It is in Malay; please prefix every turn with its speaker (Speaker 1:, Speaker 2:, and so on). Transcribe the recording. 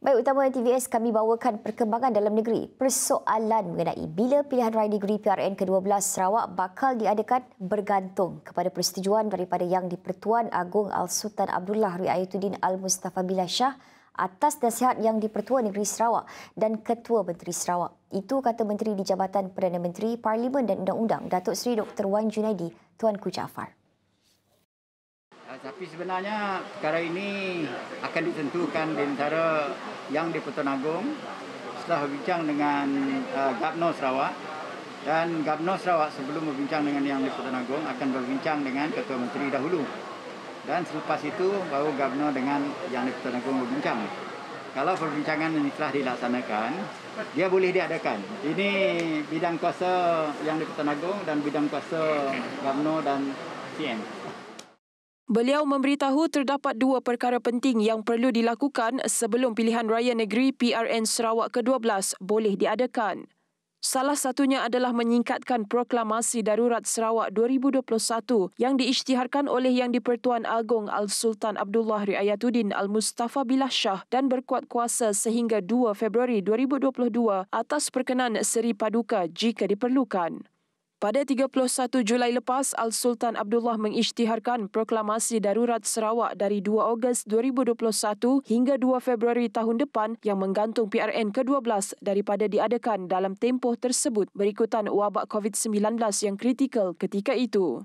Speaker 1: Baik utama TVS kami bawakan perkembangan dalam negeri. Persoalan mengenai bila pilihan raya negeri PRN ke-12 Sarawak bakal diadakan bergantung kepada persetujuan daripada Yang di-Pertuan Agong Al-Sultan Abdullah Ruiayatuddin Al-Mustafa Billah Shah atas nasihat Yang di-Pertua Negeri Sarawak dan Ketua Menteri Sarawak. Itu kata Menteri di Jabatan Perdana Menteri, Parlimen dan Undang-Undang Datuk Seri Dr. Wan Junaidi, Tuan Ku Jaafar.
Speaker 2: Ah, tapi sebenarnya
Speaker 3: perkara ini akan ditentukan di antara yang di Pertuan Agong setelah berbincang dengan uh, Gabnor Sarawak dan Gabnor Sarawak sebelum berbincang dengan yang di Pertuan Agong akan berbincang dengan Ketua Menteri dahulu dan selepas itu baru Gabnor dengan yang di Pertuan Agong berbincang kalau perbincangan ini telah dilaksanakan dia boleh diadakan ini bidang kuasa yang di Pertuan Agong dan bidang kuasa Gabnor dan CM
Speaker 4: Beliau memberitahu terdapat dua perkara penting yang perlu dilakukan sebelum pilihan raya negeri PRN Sarawak ke-12 boleh diadakan. Salah satunya adalah menyingkatkan proklamasi darurat Sarawak 2021 yang diisytiharkan oleh Yang di-Pertuan Agong Al-Sultan Abdullah Riayatuddin Al-Mustafa Billah Shah dan berkuat kuasa sehingga 2 Februari 2022 atas perkenan Seri Paduka jika diperlukan. Pada 31 Julai lepas, Al-Sultan Abdullah mengisytiharkan proklamasi darurat Sarawak dari 2 Ogos 2021 hingga 2 Februari tahun depan yang menggantung PRN ke-12 daripada diadakan dalam tempoh tersebut berikutan wabak COVID-19 yang kritikal ketika itu.